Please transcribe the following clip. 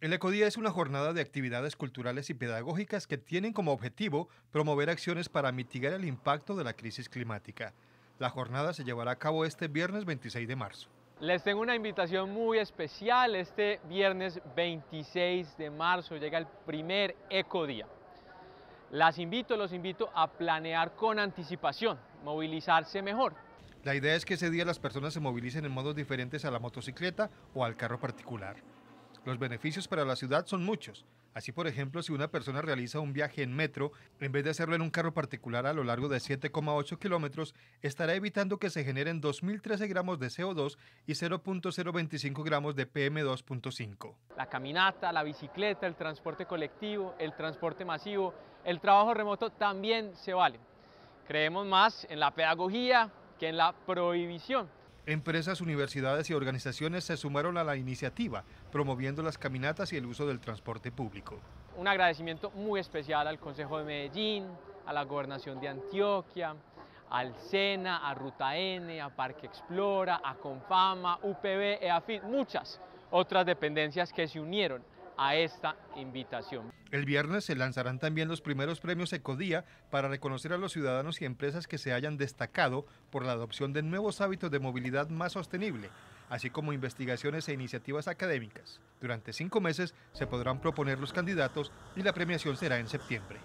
El Ecodía es una jornada de actividades culturales y pedagógicas que tienen como objetivo promover acciones para mitigar el impacto de la crisis climática. La jornada se llevará a cabo este viernes 26 de marzo. Les tengo una invitación muy especial. Este viernes 26 de marzo llega el primer Ecodía. Las invito, los invito a planear con anticipación, movilizarse mejor. La idea es que ese día las personas se movilicen en modos diferentes a la motocicleta o al carro particular. Los beneficios para la ciudad son muchos. Así, por ejemplo, si una persona realiza un viaje en metro, en vez de hacerlo en un carro particular a lo largo de 7,8 kilómetros, estará evitando que se generen 2.013 gramos de CO2 y 0.025 gramos de PM2.5. La caminata, la bicicleta, el transporte colectivo, el transporte masivo, el trabajo remoto también se valen. Creemos más en la pedagogía que en la prohibición. Empresas, universidades y organizaciones se sumaron a la iniciativa, promoviendo las caminatas y el uso del transporte público. Un agradecimiento muy especial al Consejo de Medellín, a la Gobernación de Antioquia, al SENA, a Ruta N, a Parque Explora, a Confama, UPB, EAFIT, muchas otras dependencias que se unieron a esta invitación. El viernes se lanzarán también los primeros premios Ecodía para reconocer a los ciudadanos y empresas que se hayan destacado por la adopción de nuevos hábitos de movilidad más sostenible, así como investigaciones e iniciativas académicas. Durante cinco meses se podrán proponer los candidatos y la premiación será en septiembre.